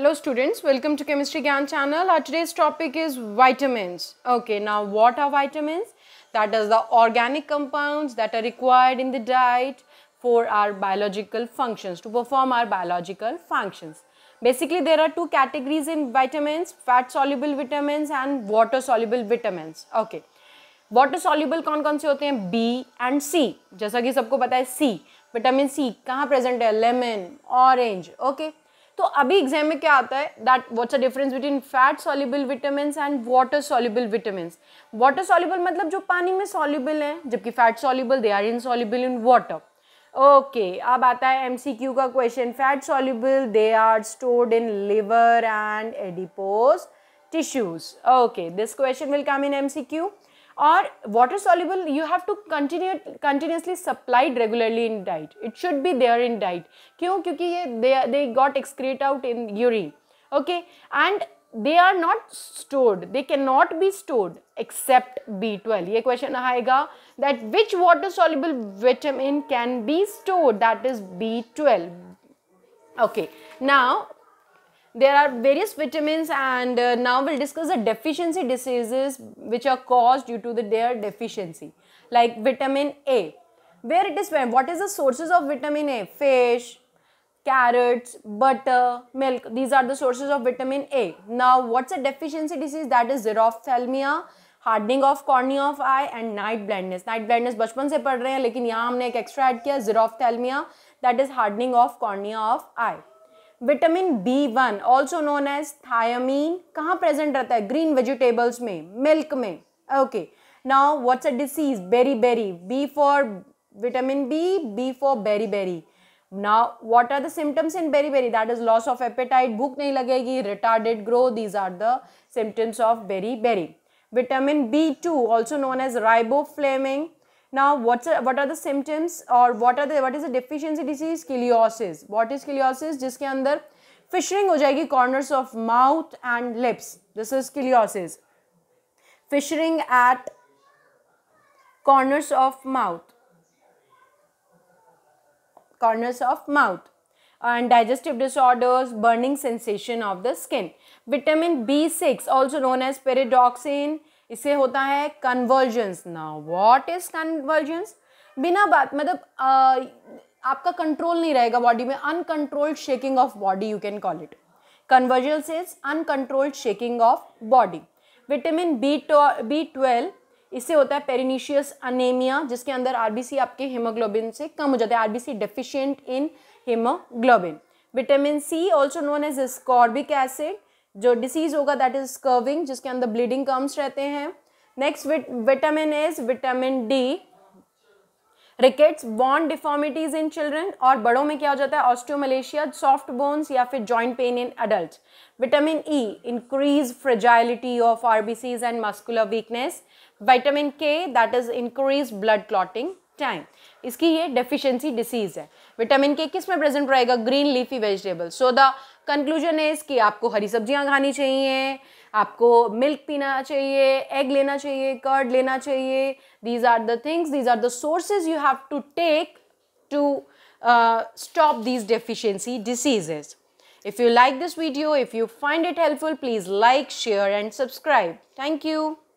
Hello students, welcome to Chemistry Gyan channel. Our today's topic is vitamins. Okay, now what are vitamins? That is the organic compounds that are required in the diet for our biological functions, to perform our biological functions. Basically, there are two categories in vitamins, fat-soluble vitamins and water-soluble vitamins. Okay. Water soluble कौन कौन से होते हैं B C. सी जैसा कि सबको पता है सी vitamin C. कहाँ प्रेजेंट है Lemon, orange. Okay. तो अभी एग्जाम में क्या आता है that what's a difference between fat soluble vitamin and water soluble vitamin water soluble मतलब जो पानी में सॉल्यूबल है जबकि fat soluble they are insoluble in water okay अब आता है एमसीक्यू का question fat soluble they are stored in liver and adipose tissues okay this question will come in mcq or water soluble you have to continue continuously supplied regularly in diet it should be there in diet kyun kyunki ye they they got excrete out in urine okay and they are not stored they cannot be stored except b12 ye question aayega that which water soluble vitamin can be stored that is b12 okay now there are various vitamins and uh, now we'll discuss the deficiency diseases which are caused due to the, their deficiency like vitamin A where it is found what is the sources of vitamin A fish carrots butter milk these are the sources of vitamin A now what's a deficiency disease that is xerophthalmia Hardening of cornea of eye and night blindness. Night blindness. We are studying from childhood, but here we have extra add किया xerophthalmia that is of of vitamin B one also known as thiamine कहाँ present रहता है green vegetables में milk में okay now what's a disease beri beri B for vitamin B B for beri beri now what are the symptoms in beri beri that is loss of appetite भूख नहीं लगेगी retarded grow these are the symptoms of beri beri vitamin B to also known as riboflavin Now, what's a, what are the symptoms or what are the what is the deficiency disease? Scoliosis. What is scoliosis? जिसके अंदर fissuring हो जाएगी corners of mouth and lips. This is स्किलियोसिस Fissuring at corners of mouth. corners of mouth and digestive disorders burning sensation of the skin vitamin b6 also known as pyridoxine इसे होता है convergence ना what is convergence बिना बात मतलब आ, आपका control नहीं रहेगा बॉडी में uncontrolled shaking of body you can call it convergence is uncontrolled shaking of body vitamin B B twelve इससे होता है पेरिनीशियस अनेमिया जिसके अंदर आरबीसी आपके हीमोग्लोबिन से कम हो जाता है RBC deficient in haemoglobin vitamin C also known as ascorbic acid जो डिसीज होगा दैट इज कर्विंग जिसके अंदर ब्लीडिंग कम्स रहते हैं next vitamin is vitamin D rickets bone deformities in children और बड़ों में क्या हो जाता है ऑस्ट्रोमलेशिया सॉफ्ट बोन्स या फिर joint pain in adult vitamin E increase fragility of RBCs and muscular weakness vitamin K that is increase blood clotting time इसकी ये डेफिशिएंसी डिसीज है विटामिन के किस में प्रेजेंट रहेगा green leafy vegetable so the conclusion is कि आपको हरी सब्जियां खानी चाहिए आपको मिल्क पीना चाहिए एग लेना चाहिए कर्ड लेना चाहिए these are the things these are the sources you have to take to stop these deficiency diseases If you like this video, if you find it helpful, please like, share and subscribe. Thank you.